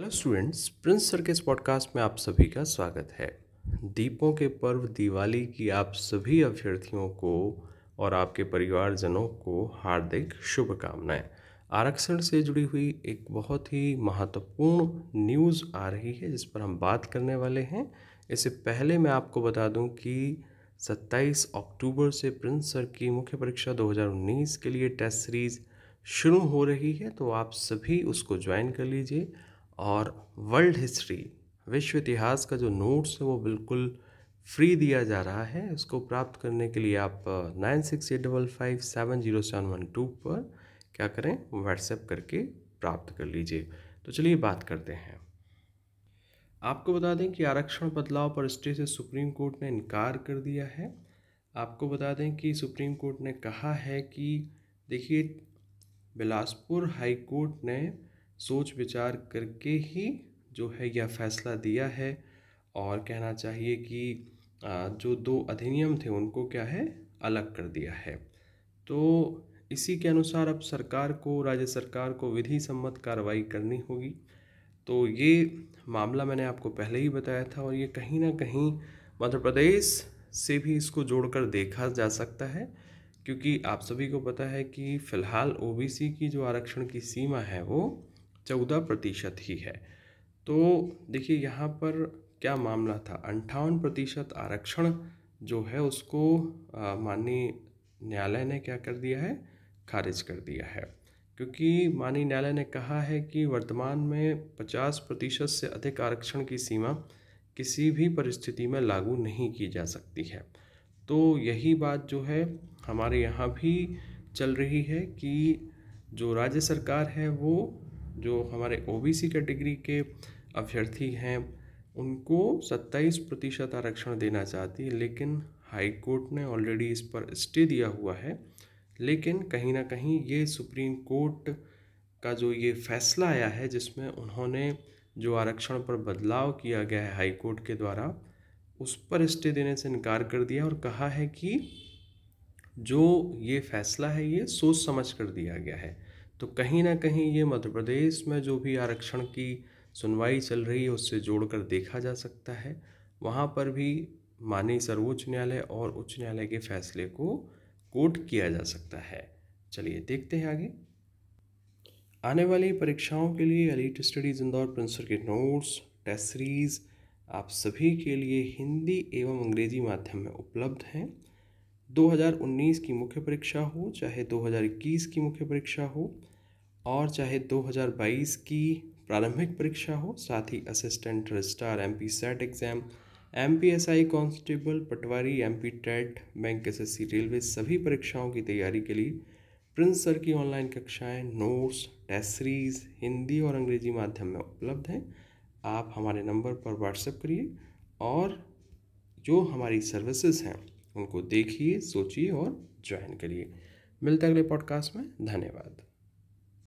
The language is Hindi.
हेलो स्टूडेंट्स प्रिंस सर के इस पॉडकास्ट में आप सभी का स्वागत है दीपों के पर्व दिवाली की आप सभी अभ्यर्थियों को और आपके परिवारजनों को हार्दिक शुभकामनाएं आरक्षण से जुड़ी हुई एक बहुत ही महत्वपूर्ण न्यूज़ आ रही है जिस पर हम बात करने वाले हैं इससे पहले मैं आपको बता दूं कि 27 अक्टूबर से प्रिंस सर की मुख्य परीक्षा 2019 के लिए टेस्ट सीरीज़ शुरू हो रही है तो आप सभी उसको ज्वाइन कर लीजिए और वर्ल्ड हिस्ट्री विश्व इतिहास का जो नोट्स है वो बिल्कुल फ्री दिया जा रहा है उसको प्राप्त करने के लिए आप nine six eight double five seven zero seven one two पर क्या करें व्हाट्सएप करके प्राप्त कर लीजिए तो चलिए बात करते हैं आपको बता दें कि आरक्षण बदलाव पर स्टे से सुप्रीम कोर्ट ने इनकार कर दिया है आपको बता दें कि सुप्रीम कोर्ट ने कहा है कि देखिए बिलासपुर हाई कोर्ट ने सोच विचार करके ही जो है यह फैसला दिया है और कहना चाहिए कि जो दो अधिनियम थे उनको क्या है अलग कर दिया है तो इसी के अनुसार अब सरकार को राज्य सरकार को विधि सम्मत कार्रवाई करनी होगी तो ये मामला मैंने आपको पहले ही बताया था और ये कहीं ना कहीं मध्य प्रदेश से भी इसको जोड़कर देखा जा सकता है क्योंकि आप सभी को पता है कि फ़िलहाल ओबीसी की जो आरक्षण की सीमा है वो चौदह प्रतिशत ही है तो देखिए यहाँ पर क्या मामला था अंठावन प्रतिशत आरक्षण जो है उसको माननीय न्यायालय ने क्या कर दिया है खारिज कर दिया है क्योंकि माननीय न्यायालय ने कहा है कि वर्तमान में 50 प्रतिशत से अधिक आरक्षण की सीमा किसी भी परिस्थिति में लागू नहीं की जा सकती है तो यही बात जो है हमारे यहाँ भी चल रही है कि जो राज्य सरकार है वो जो हमारे ओबीसी कैटेगरी के अभ्यर्थी हैं उनको 27 प्रतिशत आरक्षण देना चाहती है लेकिन हाई कोर्ट ने ऑलरेडी इस पर स्टे दिया हुआ है लेकिन कहीं ना कहीं ये सुप्रीम कोर्ट का जो ये फैसला आया है जिसमें उन्होंने जो आरक्षण पर बदलाव किया गया है हाई कोर्ट के द्वारा उस पर स्टे देने से इनकार कर दिया और कहा है कि जो ये फैसला है ये सोच समझ कर दिया गया है तो कहीं ना कहीं ये मध्य प्रदेश में जो भी आरक्षण की सुनवाई चल रही है उससे जोड़कर देखा जा सकता है वहाँ पर भी माननीय सर्वोच्च न्यायालय और उच्च न्यायालय के फैसले को कोट किया जा सकता है चलिए देखते हैं आगे आने वाली परीक्षाओं के लिए अलीट स्टडीज़ इंदौर प्रिंसर के नोट्स टेस्ट सीरीज़ आप सभी के लिए हिंदी एवं अंग्रेजी माध्यम में उपलब्ध हैं 2019 की मुख्य परीक्षा हो चाहे 2021 की मुख्य परीक्षा हो और चाहे 2022 की प्रारंभिक परीक्षा हो साथ ही assistant registrar M P SET exam M P S I constable पटवारी M P TET bank S S C railway सभी परीक्षाओं की तैयारी के लिए प्रिंस सर की ऑनलाइन कक्षाएं नोट्स टेस्ट सीरीज़ हिंदी और अंग्रेजी माध्यम में उपलब्ध हैं आप हमारे नंबर पर व्हाट्सएप करिए और जो हमारी सर्विसेज हैं उनको देखिए सोचिए और ज्वाइन करिए मिलते अगले पॉडकास्ट में धन्यवाद